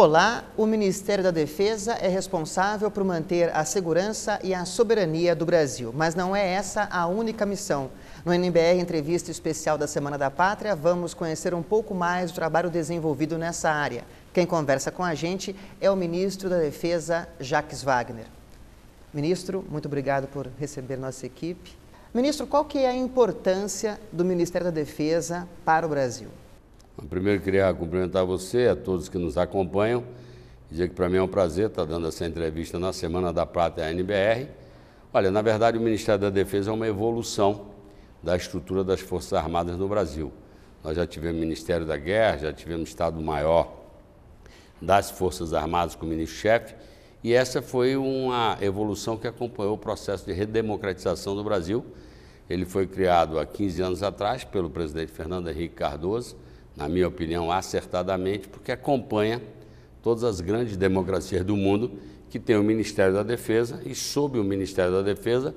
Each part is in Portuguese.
Olá, o Ministério da Defesa é responsável por manter a segurança e a soberania do Brasil, mas não é essa a única missão. No NBR Entrevista Especial da Semana da Pátria, vamos conhecer um pouco mais do trabalho desenvolvido nessa área. Quem conversa com a gente é o ministro da Defesa, Jacques Wagner. Ministro, muito obrigado por receber nossa equipe. Ministro, qual que é a importância do Ministério da Defesa para o Brasil? Primeiro, queria cumprimentar você, a todos que nos acompanham, dizer que para mim é um prazer estar tá dando essa entrevista na Semana da Prata à NBR. Olha, na verdade, o Ministério da Defesa é uma evolução da estrutura das Forças Armadas no Brasil. Nós já tivemos Ministério da Guerra, já tivemos Estado-Maior das Forças Armadas com o ministro-chefe, e essa foi uma evolução que acompanhou o processo de redemocratização do Brasil. Ele foi criado há 15 anos atrás pelo presidente Fernando Henrique Cardoso, na minha opinião, acertadamente, porque acompanha todas as grandes democracias do mundo que tem o Ministério da Defesa e, sob o Ministério da Defesa,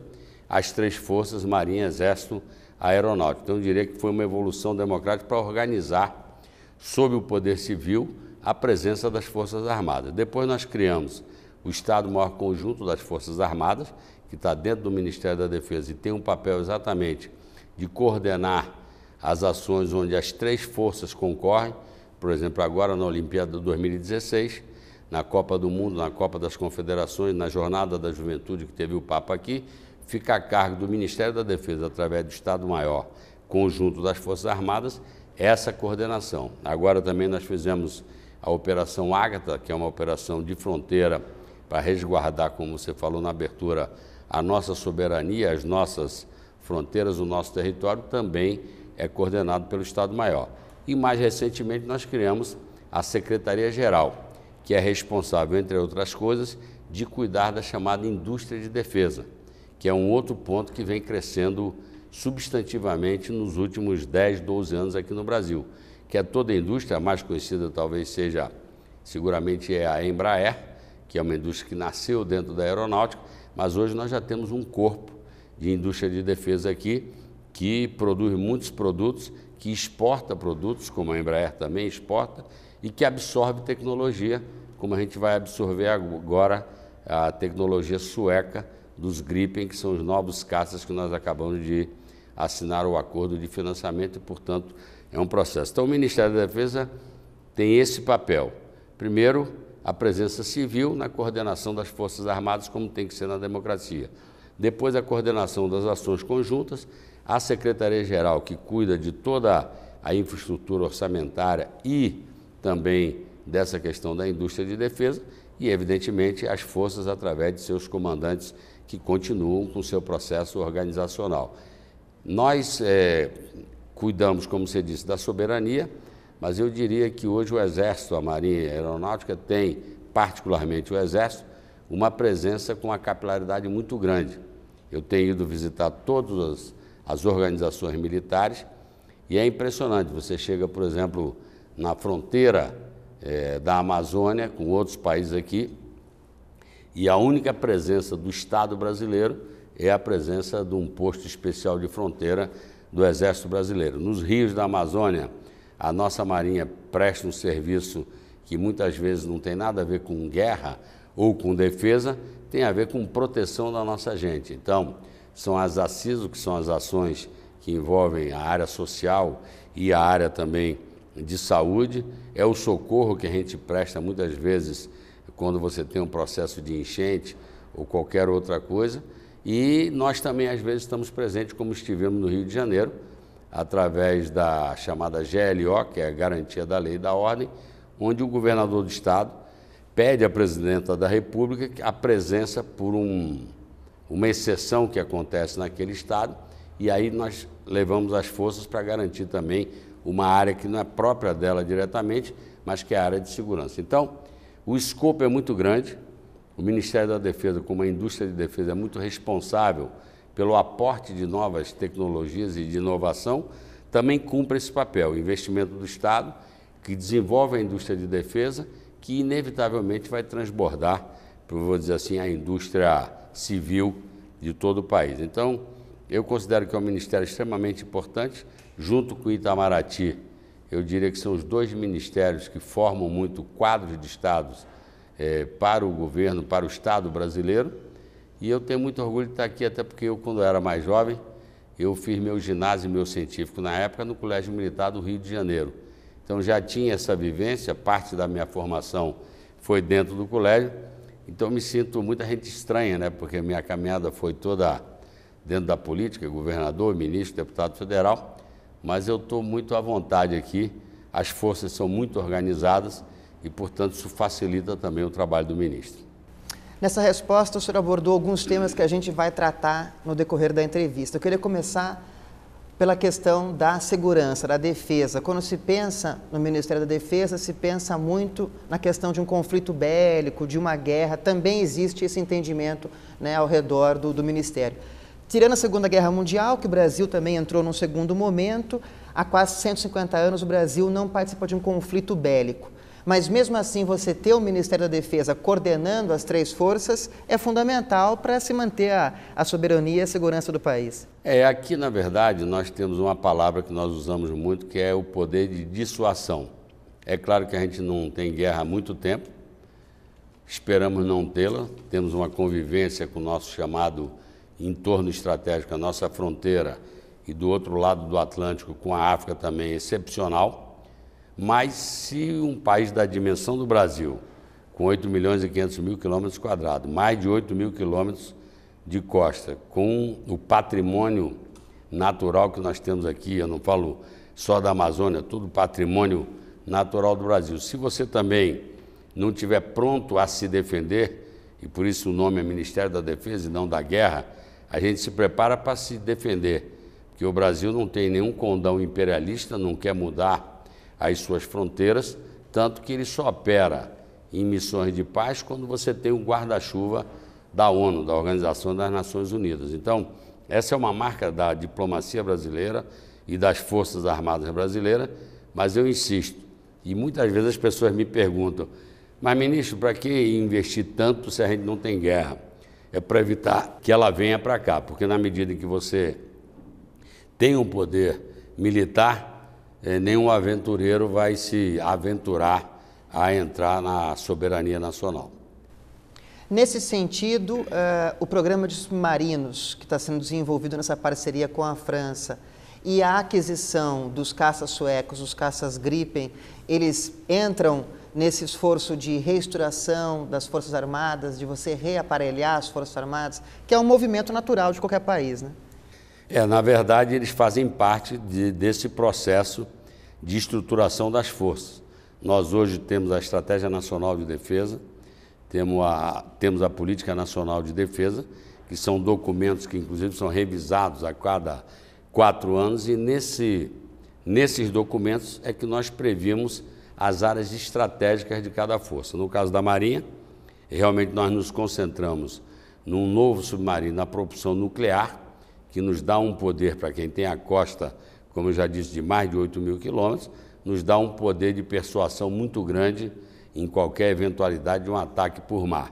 as três forças, Marinha, Exército, Aeronáutica. Então, eu diria que foi uma evolução democrática para organizar, sob o poder civil, a presença das Forças Armadas. Depois nós criamos o Estado-Maior Conjunto das Forças Armadas, que está dentro do Ministério da Defesa e tem um papel exatamente de coordenar as ações onde as três forças concorrem, por exemplo, agora na Olimpíada 2016, na Copa do Mundo, na Copa das Confederações, na Jornada da Juventude que teve o Papa aqui, fica a cargo do Ministério da Defesa, através do Estado-Maior, conjunto das Forças Armadas, essa coordenação. Agora também nós fizemos a Operação Ágata, que é uma operação de fronteira para resguardar, como você falou na abertura, a nossa soberania, as nossas fronteiras, o nosso território, também é coordenado pelo Estado-Maior. E mais recentemente nós criamos a Secretaria-Geral, que é responsável, entre outras coisas, de cuidar da chamada indústria de defesa, que é um outro ponto que vem crescendo substantivamente nos últimos 10, 12 anos aqui no Brasil, que é toda a indústria, a mais conhecida talvez seja, seguramente é a Embraer, que é uma indústria que nasceu dentro da aeronáutica, mas hoje nós já temos um corpo de indústria de defesa aqui, que produz muitos produtos, que exporta produtos, como a Embraer também exporta, e que absorve tecnologia, como a gente vai absorver agora a tecnologia sueca dos Gripen, que são os novos caças que nós acabamos de assinar o acordo de financiamento e, portanto, é um processo. Então, o Ministério da Defesa tem esse papel. Primeiro, a presença civil na coordenação das Forças Armadas, como tem que ser na democracia. Depois, a coordenação das ações conjuntas a Secretaria-Geral, que cuida de toda a infraestrutura orçamentária e também dessa questão da indústria de defesa, e evidentemente as forças através de seus comandantes que continuam com seu processo organizacional. Nós é, cuidamos, como você disse, da soberania, mas eu diria que hoje o Exército, a Marinha e a Aeronáutica tem, particularmente o Exército, uma presença com uma capilaridade muito grande. Eu tenho ido visitar todas as as organizações militares. E é impressionante, você chega, por exemplo, na fronteira é, da Amazônia com outros países aqui, e a única presença do Estado brasileiro é a presença de um posto especial de fronteira do Exército Brasileiro. Nos rios da Amazônia, a nossa Marinha presta um serviço que muitas vezes não tem nada a ver com guerra ou com defesa, tem a ver com proteção da nossa gente. Então, são as ACISO, que são as ações que envolvem a área social e a área também de saúde, é o socorro que a gente presta muitas vezes quando você tem um processo de enchente ou qualquer outra coisa. E nós também, às vezes, estamos presentes, como estivemos no Rio de Janeiro, através da chamada GLO, que é a Garantia da Lei e da Ordem, onde o governador do Estado pede à presidenta da República a presença por um uma exceção que acontece naquele estado, e aí nós levamos as forças para garantir também uma área que não é própria dela diretamente, mas que é a área de segurança. Então, o escopo é muito grande, o Ministério da Defesa, como a indústria de defesa, é muito responsável pelo aporte de novas tecnologias e de inovação, também cumpre esse papel. O investimento do Estado, que desenvolve a indústria de defesa, que inevitavelmente vai transbordar, vou dizer assim, a indústria civil de todo o país. Então, eu considero que é um ministério extremamente importante, junto com o Itamaraty. Eu diria que são os dois ministérios que formam muito quadros de estados é, para o governo, para o Estado brasileiro. E eu tenho muito orgulho de estar aqui, até porque eu, quando era mais jovem, eu fiz meu ginásio meu científico na época no Colégio Militar do Rio de Janeiro. Então já tinha essa vivência, parte da minha formação foi dentro do colégio então me sinto muita gente estranha, né? Porque minha caminhada foi toda dentro da política, governador, ministro, deputado federal, mas eu estou muito à vontade aqui. As forças são muito organizadas e, portanto, isso facilita também o trabalho do ministro. Nessa resposta, o senhor abordou alguns temas que a gente vai tratar no decorrer da entrevista. Eu queria começar pela questão da segurança, da defesa. Quando se pensa no Ministério da Defesa, se pensa muito na questão de um conflito bélico, de uma guerra. Também existe esse entendimento né, ao redor do, do Ministério. Tirando a Segunda Guerra Mundial, que o Brasil também entrou num segundo momento, há quase 150 anos o Brasil não participa de um conflito bélico. Mas mesmo assim, você ter o Ministério da Defesa coordenando as três forças é fundamental para se manter a, a soberania e a segurança do país. É, aqui na verdade nós temos uma palavra que nós usamos muito que é o poder de dissuasão. É claro que a gente não tem guerra há muito tempo, esperamos não tê-la, temos uma convivência com o nosso chamado entorno estratégico, a nossa fronteira e do outro lado do Atlântico com a África também excepcional mas se um país da dimensão do Brasil, com 8 milhões e 500 mil quilômetros quadrados, mais de 8 mil quilômetros de costa, com o patrimônio natural que nós temos aqui, eu não falo só da Amazônia, todo o patrimônio natural do Brasil. Se você também não tiver pronto a se defender, e por isso o nome é Ministério da Defesa e não da Guerra, a gente se prepara para se defender, porque o Brasil não tem nenhum condão imperialista, não quer mudar as suas fronteiras, tanto que ele só opera em missões de paz quando você tem o um guarda-chuva da ONU, da Organização das Nações Unidas. Então, essa é uma marca da diplomacia brasileira e das Forças Armadas brasileiras, mas eu insisto, e muitas vezes as pessoas me perguntam, mas ministro, para que investir tanto se a gente não tem guerra? É para evitar que ela venha para cá, porque na medida em que você tem um poder militar, é, nenhum aventureiro vai se aventurar a entrar na soberania nacional. Nesse sentido, uh, o programa de submarinos que está sendo desenvolvido nessa parceria com a França e a aquisição dos caças suecos, os caças Gripen, eles entram nesse esforço de reestruturação das Forças Armadas, de você reaparelhar as Forças Armadas, que é um movimento natural de qualquer país, né? É, na verdade, eles fazem parte de, desse processo de estruturação das forças. Nós hoje temos a Estratégia Nacional de Defesa, temos a, temos a Política Nacional de Defesa, que são documentos que, inclusive, são revisados a cada quatro anos, e nesse, nesses documentos é que nós previmos as áreas estratégicas de cada força. No caso da Marinha, realmente nós nos concentramos num novo submarino na propulsão nuclear, que nos dá um poder para quem tem a costa, como eu já disse, de mais de 8 mil quilômetros, nos dá um poder de persuasão muito grande em qualquer eventualidade de um ataque por mar.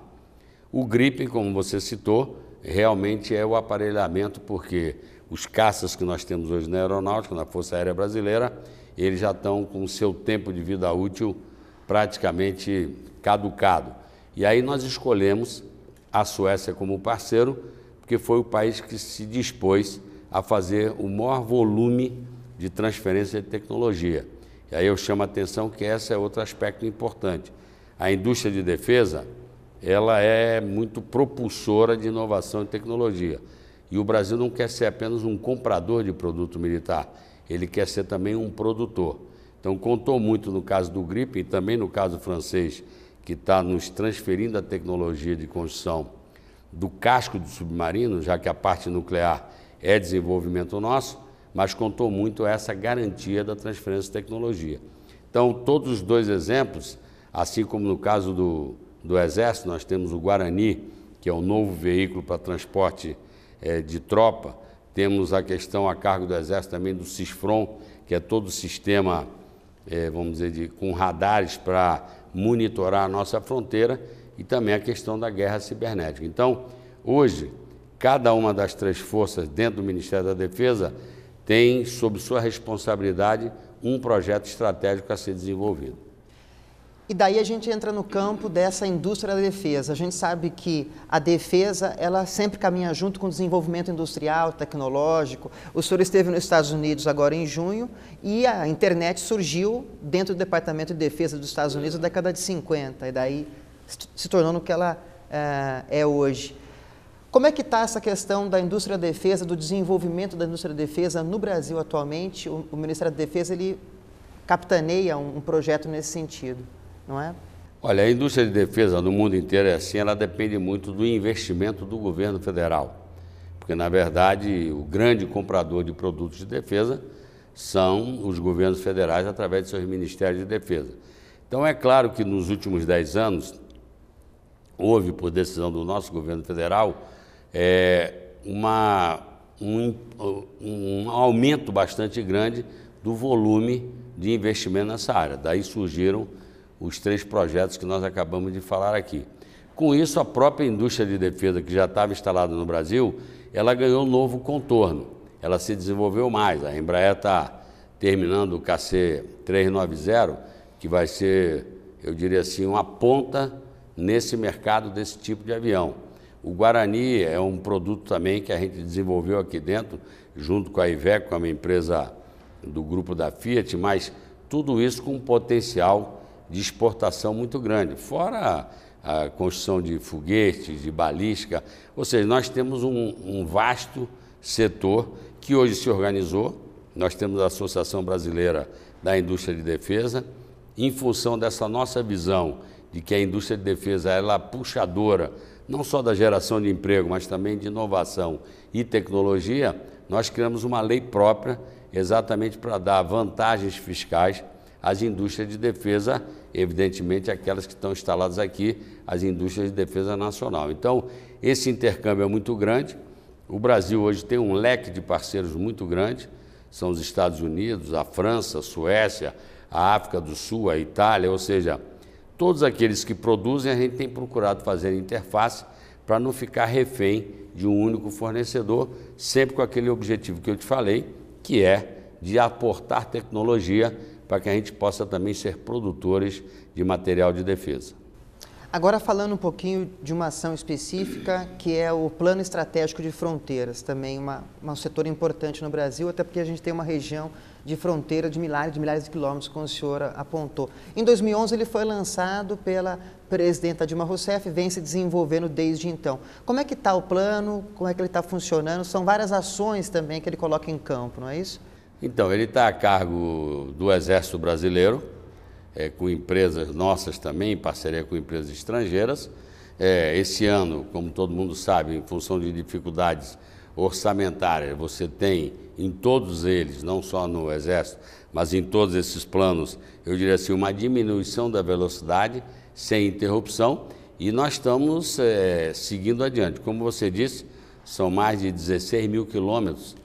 O Gripen, como você citou, realmente é o aparelhamento, porque os caças que nós temos hoje na aeronáutica, na Força Aérea Brasileira, eles já estão com o seu tempo de vida útil praticamente caducado. E aí nós escolhemos a Suécia como parceiro, porque foi o país que se dispôs a fazer o maior volume de transferência de tecnologia. E aí eu chamo a atenção que esse é outro aspecto importante. A indústria de defesa, ela é muito propulsora de inovação e tecnologia. E o Brasil não quer ser apenas um comprador de produto militar, ele quer ser também um produtor. Então, contou muito no caso do GRIP e também no caso francês, que está nos transferindo a tecnologia de construção do casco do submarino, já que a parte nuclear é desenvolvimento nosso, mas contou muito essa garantia da transferência de tecnologia. Então, todos os dois exemplos, assim como no caso do, do Exército, nós temos o Guarani, que é o um novo veículo para transporte é, de tropa, temos a questão a cargo do Exército também do CISFRON, que é todo o sistema, é, vamos dizer, de, com radares para monitorar a nossa fronteira, e também a questão da guerra cibernética. Então, hoje, cada uma das três forças dentro do Ministério da Defesa tem sob sua responsabilidade um projeto estratégico a ser desenvolvido. E daí a gente entra no campo dessa indústria da defesa. A gente sabe que a defesa, ela sempre caminha junto com o desenvolvimento industrial, tecnológico. O senhor esteve nos Estados Unidos agora em junho e a internet surgiu dentro do Departamento de Defesa dos Estados Unidos na década de 50. E daí se tornando o que ela uh, é hoje. Como é que está essa questão da indústria da defesa, do desenvolvimento da indústria da defesa no Brasil atualmente? O, o Ministério da Defesa ele capitaneia um, um, projeto nesse sentido, não é? Olha, a indústria de defesa no mundo inteiro é assim, ela depende muito do investimento do governo federal. Porque, na verdade, o grande comprador de produtos de defesa são os governos federais através de seus ministérios de defesa. Então, é claro que nos últimos dez anos houve, por decisão do nosso governo federal, é, uma, um, um aumento bastante grande do volume de investimento nessa área. Daí surgiram os três projetos que nós acabamos de falar aqui. Com isso, a própria indústria de defesa, que já estava instalada no Brasil, ela ganhou um novo contorno. Ela se desenvolveu mais. A Embraer está terminando o KC 390, que vai ser, eu diria assim, uma ponta nesse mercado desse tipo de avião. O Guarani é um produto também que a gente desenvolveu aqui dentro, junto com a Iveco, com a é uma empresa do grupo da Fiat, mas tudo isso com um potencial de exportação muito grande. Fora a construção de foguetes, de balística, ou seja, nós temos um, um vasto setor que hoje se organizou. Nós temos a Associação Brasileira da Indústria de Defesa. Em função dessa nossa visão de que a indústria de defesa ela é puxadora não só da geração de emprego, mas também de inovação e tecnologia, nós criamos uma lei própria exatamente para dar vantagens fiscais às indústrias de defesa, evidentemente aquelas que estão instaladas aqui, as indústrias de defesa nacional. Então, esse intercâmbio é muito grande. O Brasil hoje tem um leque de parceiros muito grande, são os Estados Unidos, a França, a Suécia, a África do Sul, a Itália, ou seja, Todos aqueles que produzem, a gente tem procurado fazer interface para não ficar refém de um único fornecedor, sempre com aquele objetivo que eu te falei, que é de aportar tecnologia para que a gente possa também ser produtores de material de defesa. Agora falando um pouquinho de uma ação específica, que é o Plano Estratégico de Fronteiras, também uma, um setor importante no Brasil, até porque a gente tem uma região de fronteira de milhares de milhares de quilômetros, como a senhora apontou. Em 2011, ele foi lançado pela presidenta Dilma Rousseff e vem se desenvolvendo desde então. Como é que está o plano? Como é que ele está funcionando? São várias ações também que ele coloca em campo, não é isso? Então, ele está a cargo do Exército Brasileiro, é, com empresas nossas também, em parceria com empresas estrangeiras. É, esse ano, como todo mundo sabe, em função de dificuldades orçamentárias, você tem em todos eles, não só no Exército, mas em todos esses planos, eu diria assim, uma diminuição da velocidade sem interrupção e nós estamos é, seguindo adiante. Como você disse, são mais de 16 mil quilômetros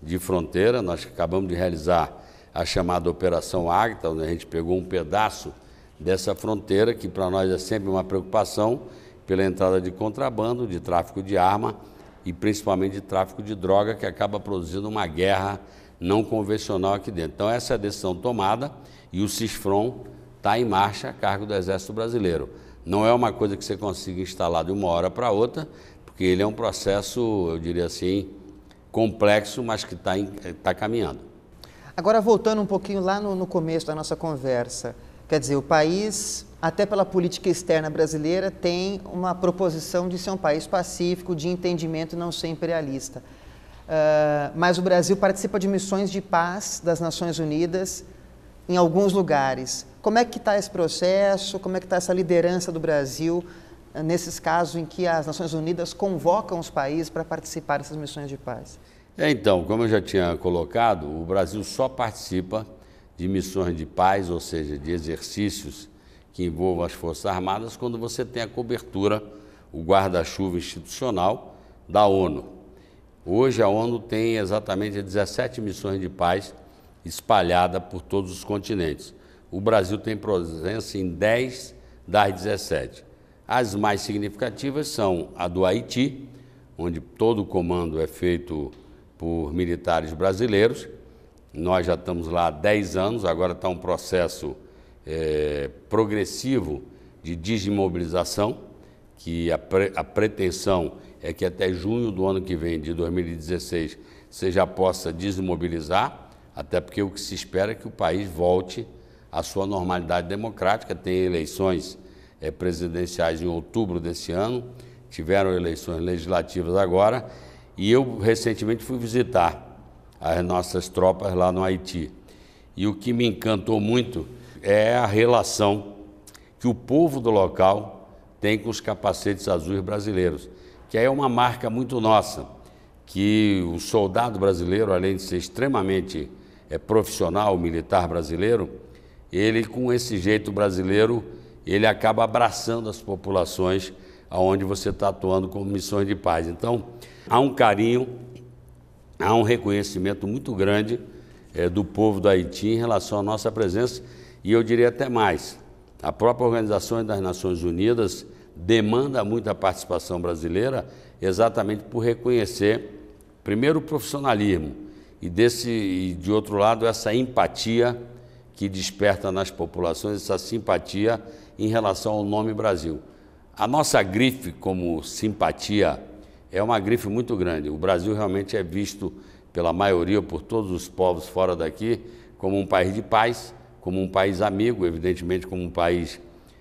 de fronteira, nós acabamos de realizar a chamada Operação Ágata, onde a gente pegou um pedaço dessa fronteira, que para nós é sempre uma preocupação pela entrada de contrabando, de tráfico de arma, e principalmente de tráfico de droga, que acaba produzindo uma guerra não convencional aqui dentro. Então, essa é a decisão tomada e o CISFRON está em marcha a cargo do Exército Brasileiro. Não é uma coisa que você consiga instalar de uma hora para outra, porque ele é um processo, eu diria assim, complexo, mas que está tá caminhando. Agora, voltando um pouquinho lá no, no começo da nossa conversa, quer dizer, o país até pela política externa brasileira, tem uma proposição de ser um país pacífico, de entendimento e não ser imperialista. Uh, mas o Brasil participa de missões de paz das Nações Unidas em alguns lugares. Como é que está esse processo? Como é que está essa liderança do Brasil uh, nesses casos em que as Nações Unidas convocam os países para participar dessas missões de paz? É, então, como eu já tinha colocado, o Brasil só participa de missões de paz, ou seja, de exercícios que envolvam as Forças Armadas quando você tem a cobertura, o guarda-chuva institucional da ONU. Hoje a ONU tem exatamente 17 missões de paz espalhada por todos os continentes. O Brasil tem presença em 10 das 17. As mais significativas são a do Haiti, onde todo o comando é feito por militares brasileiros. Nós já estamos lá há 10 anos, agora está um processo é, progressivo de desimobilização, que a, pre, a pretensão é que até junho do ano que vem, de 2016, você já possa desmobilizar, até porque o que se espera é que o país volte à sua normalidade democrática. Tem eleições é, presidenciais em outubro desse ano, tiveram eleições legislativas agora, e eu recentemente fui visitar as nossas tropas lá no Haiti. E o que me encantou muito é a relação que o povo do local tem com os capacetes azuis brasileiros, que é uma marca muito nossa, que o soldado brasileiro, além de ser extremamente é, profissional, militar brasileiro, ele com esse jeito brasileiro, ele acaba abraçando as populações aonde você está atuando com missões de paz. Então, há um carinho, há um reconhecimento muito grande é, do povo do Haiti em relação à nossa presença e eu diria até mais: a própria Organização das Nações Unidas demanda muito a participação brasileira, exatamente por reconhecer, primeiro, o profissionalismo e, desse, e de outro lado, essa empatia que desperta nas populações, essa simpatia em relação ao nome Brasil. A nossa grife como simpatia é uma grife muito grande. O Brasil realmente é visto pela maioria, por todos os povos fora daqui, como um país de paz como um país amigo, evidentemente como um país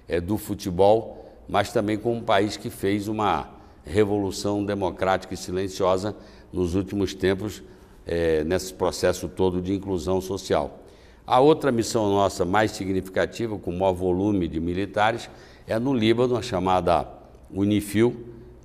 é, do futebol, mas também como um país que fez uma revolução democrática e silenciosa nos últimos tempos, é, nesse processo todo de inclusão social. A outra missão nossa mais significativa, com maior volume de militares, é no Líbano, a chamada Unifil,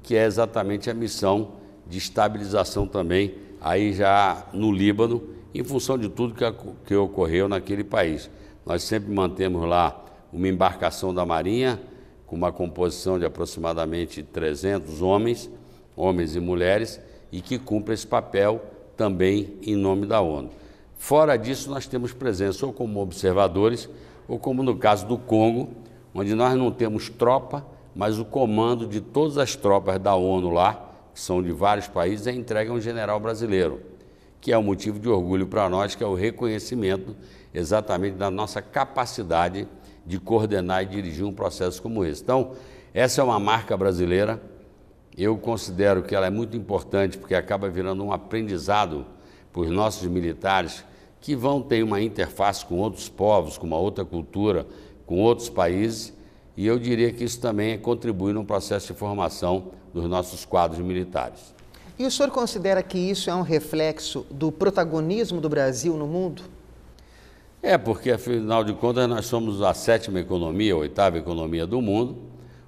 que é exatamente a missão de estabilização também, aí já no Líbano, em função de tudo que, que ocorreu naquele país. Nós sempre mantemos lá uma embarcação da Marinha com uma composição de aproximadamente 300 homens, homens e mulheres, e que cumpre esse papel também em nome da ONU. Fora disso, nós temos presença ou como observadores, ou como no caso do Congo, onde nós não temos tropa, mas o comando de todas as tropas da ONU lá, que são de vários países, é entregue a um general brasileiro, que é um motivo de orgulho para nós, que é o reconhecimento exatamente da nossa capacidade de coordenar e dirigir um processo como esse. Então, essa é uma marca brasileira. Eu considero que ela é muito importante porque acaba virando um aprendizado para os nossos militares que vão ter uma interface com outros povos, com uma outra cultura, com outros países. E eu diria que isso também contribui no processo de formação dos nossos quadros militares. E o senhor considera que isso é um reflexo do protagonismo do Brasil no mundo? É, porque afinal de contas nós somos a sétima economia, a oitava economia do mundo,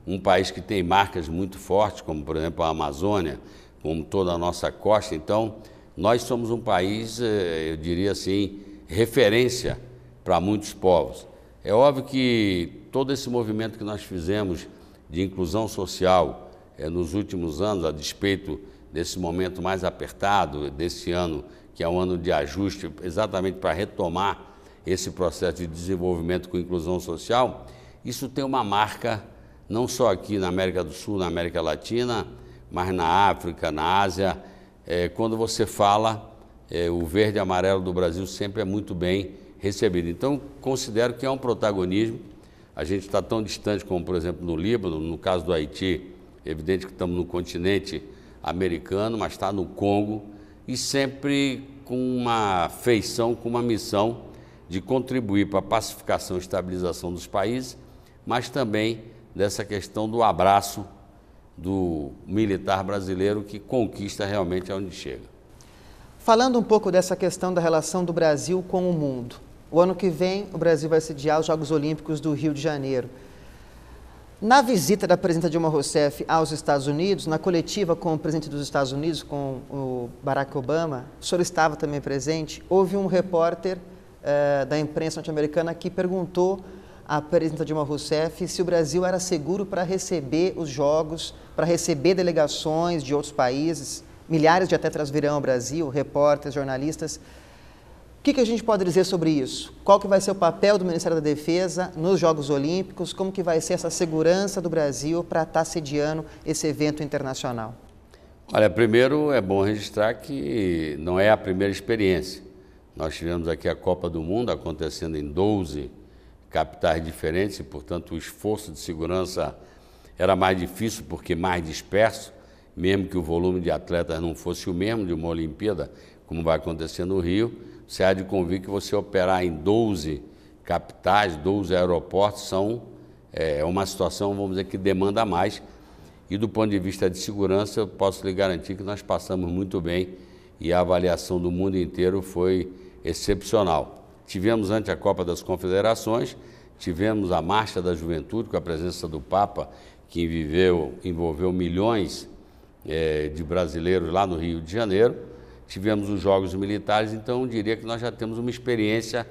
um país que tem marcas muito fortes, como por exemplo a Amazônia, como toda a nossa costa. Então, nós somos um país, eh, eu diria assim, referência para muitos povos. É óbvio que todo esse movimento que nós fizemos de inclusão social é, nos últimos anos, a despeito desse momento mais apertado, desse ano, que é um ano de ajuste, exatamente para retomar esse processo de desenvolvimento com inclusão social, isso tem uma marca não só aqui na América do Sul, na América Latina, mas na África, na Ásia. É, quando você fala, é, o verde e amarelo do Brasil sempre é muito bem recebido. Então, considero que é um protagonismo. A gente está tão distante como, por exemplo, no Líbano, no caso do Haiti, evidente que estamos no continente americano, mas está no Congo, e sempre com uma feição, com uma missão de contribuir para a pacificação e estabilização dos países, mas também dessa questão do abraço do militar brasileiro que conquista realmente aonde chega. Falando um pouco dessa questão da relação do Brasil com o mundo. O ano que vem, o Brasil vai sediar os Jogos Olímpicos do Rio de Janeiro. Na visita da presidenta Dilma Rousseff aos Estados Unidos, na coletiva com o presidente dos Estados Unidos, com o Barack Obama, o senhor estava também presente, houve um repórter eh, da imprensa norte-americana que perguntou à presidenta Dilma Rousseff se o Brasil era seguro para receber os jogos, para receber delegações de outros países. Milhares de atletas virão ao Brasil, repórteres, jornalistas. O que, que, a gente pode dizer sobre isso? Qual que vai ser o papel do Ministério da Defesa nos Jogos Olímpicos? Como que vai ser essa segurança do Brasil para estar sediando esse evento internacional? Olha, primeiro é bom registrar que não é a primeira experiência. Nós tivemos aqui a Copa do Mundo acontecendo em 12 capitais diferentes e, portanto, o esforço de segurança era mais difícil porque mais disperso, mesmo que o volume de atletas não fosse o mesmo de uma Olimpíada, como vai acontecer no Rio, você há de convir que você operar em 12 capitais, 12 aeroportos, são é, uma situação, vamos dizer, que demanda mais. E do ponto de vista de segurança, eu posso lhe garantir que nós passamos muito bem e a avaliação do mundo inteiro foi excepcional. Tivemos ante a Copa das Confederações, tivemos a Marcha da Juventude com a presença do Papa, que viveu, envolveu milhões é, de brasileiros lá no Rio de Janeiro. Tivemos os Jogos Militares, então eu diria que nós já temos uma experiência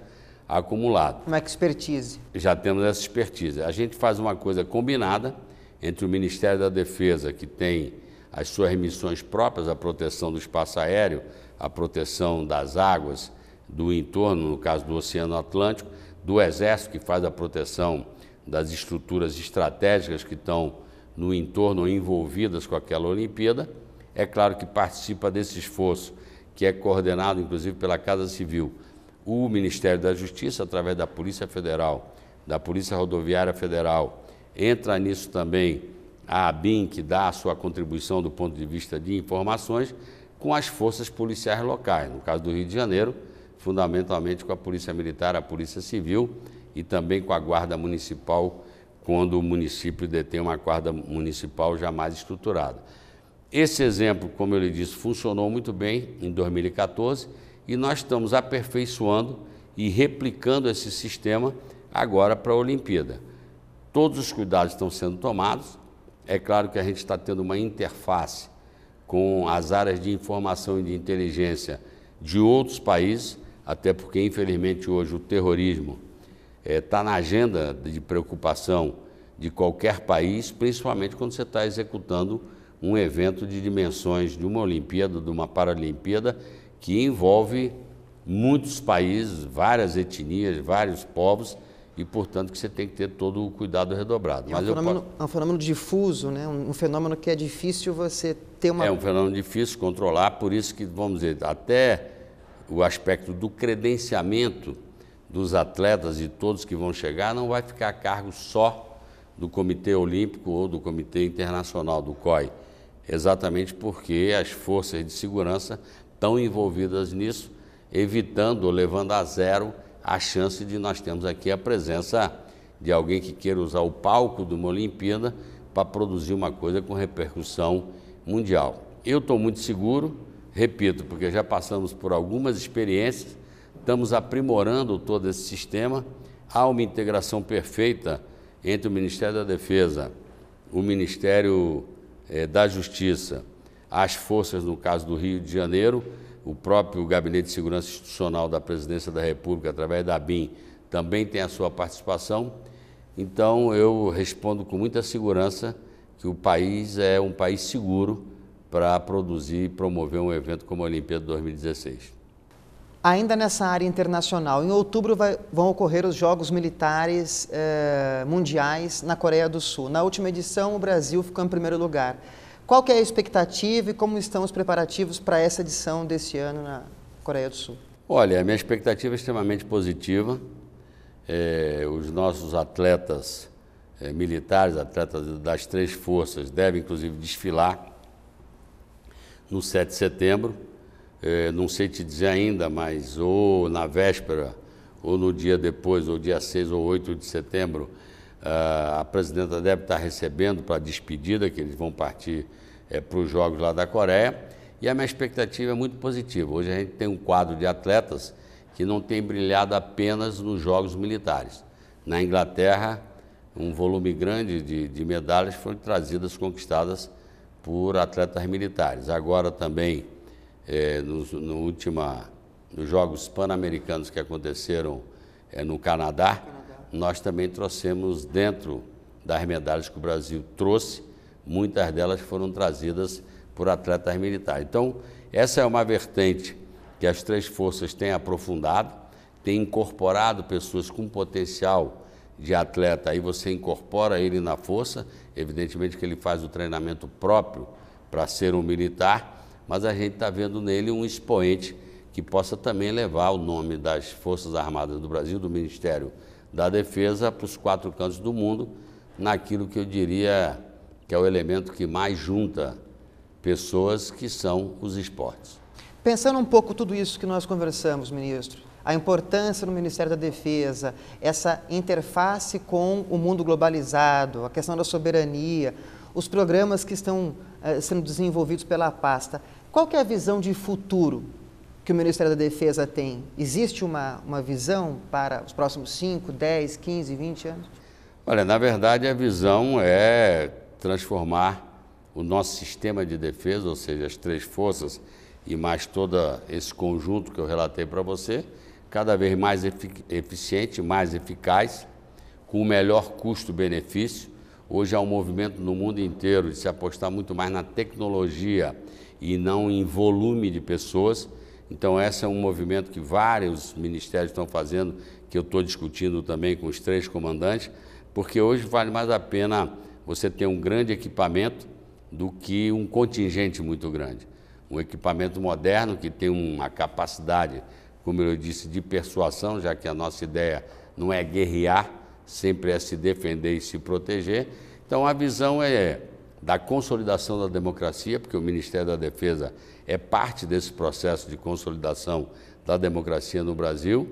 acumulada. Uma expertise. Já temos essa expertise. A gente faz uma coisa combinada entre o Ministério da Defesa, que tem as suas missões próprias, a proteção do espaço aéreo, a proteção das águas do entorno, no caso do Oceano Atlântico, do Exército, que faz a proteção das estruturas estratégicas que estão no entorno envolvidas com aquela Olimpíada. É claro que participa desse esforço, que é coordenado inclusive pela Casa Civil, o Ministério da Justiça, através da Polícia Federal, da Polícia Rodoviária Federal. Entra nisso também a ABIN, que dá a sua contribuição do ponto de vista de informações, com as forças policiais locais. No caso do Rio de Janeiro, fundamentalmente com a Polícia Militar, a Polícia Civil e também com a Guarda Municipal, quando o município detém uma Guarda Municipal jamais estruturada. Esse exemplo, como eu lhe disse, funcionou muito bem em 2014 e nós estamos aperfeiçoando e replicando esse sistema agora para a Olimpíada. Todos os cuidados estão sendo tomados. É claro que a gente está tendo uma interface com as áreas de informação e de inteligência de outros países até porque, infelizmente, hoje o terrorismo está eh, é, na agenda de preocupação de qualquer país, principalmente quando você está executando um evento de dimensões de uma Olimpíada, de uma Paralimpíada, que envolve muitos países, várias etnias, vários povos e, portanto, que você tem que ter todo o cuidado redobrado. É um, Mas fenômeno, é um fenômeno difuso, né? um fenômeno que é difícil você ter uma... É um fenômeno difícil controlar, por isso que, vamos dizer, até o aspecto do credenciamento dos atletas e todos que vão chegar não vai ficar a cargo só do Comitê Olímpico ou do Comitê Internacional do COI, exatamente porque as forças de segurança estão envolvidas nisso, evitando ou levando a zero a chance de nós termos aqui a presença de alguém que queira usar o palco de uma Olimpíada para produzir uma coisa com repercussão mundial. Eu estou muito seguro, Repito, porque já passamos por algumas experiências, estamos aprimorando todo esse sistema. Há uma integração perfeita entre o Ministério da Defesa, o Ministério eh, da Justiça, as forças, no caso do Rio de Janeiro, o próprio Gabinete de Segurança Institucional da Presidência da República, através da BIM, também tem a sua participação. Então, eu respondo com muita segurança que o país é um país seguro para produzir e promover um evento como a Olimpíada 2016. Ainda nessa área internacional, em outubro vai, vão ocorrer os Jogos Militares eh, Mundiais na Coreia do Sul. Na última edição, o Brasil ficou em primeiro lugar. Qual que é a expectativa e como estão os preparativos para essa edição desse ano na Coreia do Sul? Olha, a minha expectativa é extremamente positiva. É, os nossos atletas é, militares, atletas das três forças, devem inclusive desfilar no 7 de setembro, é, não sei te dizer ainda, mas ou na véspera, ou no dia depois, ou dia 6 ou 8 de setembro, a presidenta deve estar recebendo para a despedida, que eles vão partir é, para os Jogos lá da Coreia. E a minha expectativa é muito positiva. Hoje a gente tem um quadro de atletas que não tem brilhado apenas nos Jogos Militares. Na Inglaterra, um volume grande de, de medalhas foram trazidas, conquistadas por atletas militares. Agora também, é, nos, no última, nos Jogos Pan-Americanos que aconteceram é, no Canadá, Canadá, nós também trouxemos dentro das medalhas que o Brasil trouxe, muitas delas foram trazidas por atletas militares. Então, essa é uma vertente que as três forças têm aprofundado, têm incorporado pessoas com potencial de atleta, aí você incorpora ele na força, evidentemente que ele faz o treinamento próprio para ser um militar, mas a gente está vendo nele um expoente que possa também levar o nome das Forças Armadas do Brasil, do Ministério da Defesa, para os quatro cantos do mundo, naquilo que eu diria que é o elemento que mais junta pessoas que são os esportes. Pensando um pouco tudo isso que nós conversamos, ministro, a importância no Ministério da Defesa, essa interface com o mundo globalizado, a questão da soberania, os programas que estão eh, sendo desenvolvidos pela pasta. Qual que é a visão de futuro que o Ministério da Defesa tem? Existe uma, uma visão para os próximos 5, 10, 15, 20 anos? Olha, na verdade a visão é transformar o nosso sistema de defesa, ou seja, as três forças e mais todo esse conjunto que eu relatei para você, cada vez mais eficiente, mais eficaz, com o melhor custo-benefício. Hoje há um movimento no mundo inteiro de se apostar muito mais na tecnologia e não em volume de pessoas. Então, esse é um movimento que vários ministérios estão fazendo, que eu estou discutindo também com os três comandantes, porque hoje vale mais a pena você ter um grande equipamento do que um contingente muito grande. Um equipamento moderno que tem uma capacidade como eu disse, de persuasão, já que a nossa ideia não é guerrear, sempre é se defender e se proteger. Então a visão é da consolidação da democracia, porque o Ministério da Defesa é parte desse processo de consolidação da democracia no Brasil,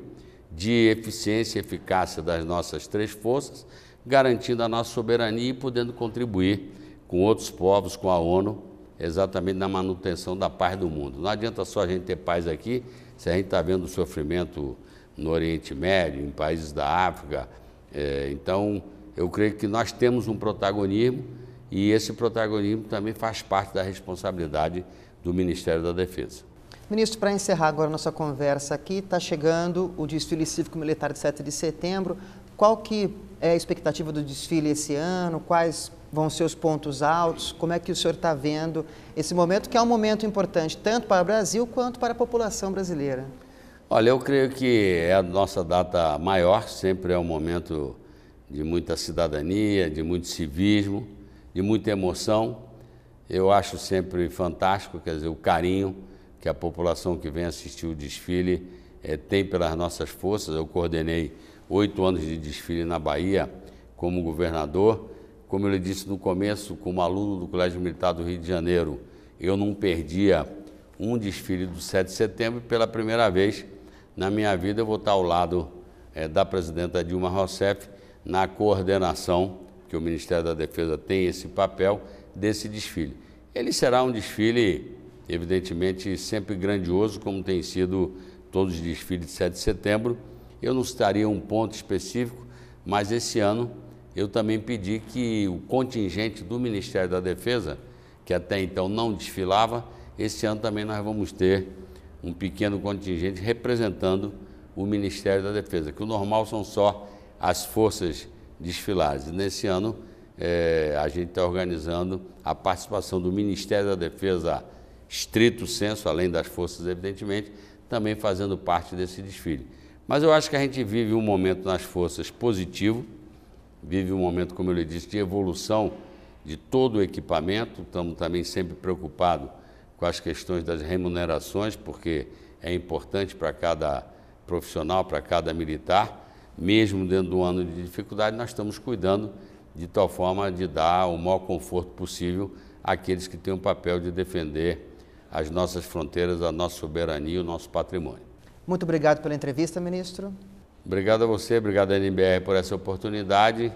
de eficiência e eficácia das nossas três forças, garantindo a nossa soberania e podendo contribuir com outros povos, com a ONU, exatamente na manutenção da paz do mundo. Não adianta só a gente ter paz aqui se a gente está vendo o sofrimento no Oriente Médio, em países da África, é, então eu creio que nós temos um protagonismo e esse protagonismo também faz parte da responsabilidade do Ministério da Defesa. Ministro, para encerrar agora nossa conversa aqui, está chegando o desfile cívico-militar de 7 de setembro. Qual que é a expectativa do desfile esse ano? Quais vão ser os pontos altos? Como é que o senhor está vendo esse momento, que é um momento importante tanto para o Brasil quanto para a população brasileira? Olha, eu creio que é a nossa data maior, sempre é um momento de muita cidadania, de muito civismo, de muita emoção. Eu acho sempre fantástico, quer dizer, o carinho que a população que vem assistir o desfile é, tem pelas nossas forças. Eu coordenei oito anos de desfile na Bahia como governador como eu lhe disse no começo, como aluno do Colégio Militar do Rio de Janeiro, eu não perdia um desfile do 7 de setembro. Pela primeira vez na minha vida, eu vou estar ao lado é, da presidenta Dilma Rousseff na coordenação, que o Ministério da Defesa tem esse papel, desse desfile. Ele será um desfile, evidentemente, sempre grandioso, como tem sido todos os desfiles de 7 de setembro. Eu não citaria um ponto específico, mas esse ano eu também pedi que o contingente do Ministério da Defesa, que até então não desfilava, esse ano também nós vamos ter um pequeno contingente representando o Ministério da Defesa, que o normal são só as forças desfilares. Nesse ano, é, a gente está organizando a participação do Ministério da Defesa, estrito senso, além das forças, evidentemente, também fazendo parte desse desfile. Mas eu acho que a gente vive um momento nas forças positivo vive um momento, como eu lhe disse, de evolução de todo o equipamento. Estamos também sempre preocupados com as questões das remunerações, porque é importante para cada profissional, para cada militar. Mesmo dentro do ano de dificuldade, nós estamos cuidando de tal forma de dar o maior conforto possível àqueles que têm o papel de defender as nossas fronteiras, a nossa soberania e o nosso patrimônio. Muito obrigado pela entrevista, ministro. Obrigado a você, obrigado à NBR por essa oportunidade.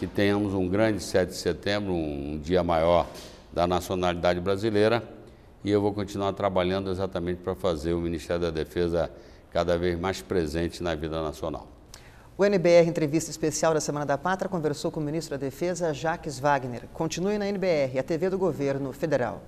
Que tenhamos um grande 7 de setembro, um dia maior da nacionalidade brasileira. E eu vou continuar trabalhando exatamente para fazer o Ministério da Defesa cada vez mais presente na vida nacional. O NBR Entrevista Especial da Semana da Pátria conversou com o ministro da Defesa, Jaques Wagner. Continue na NBR, a TV do Governo Federal.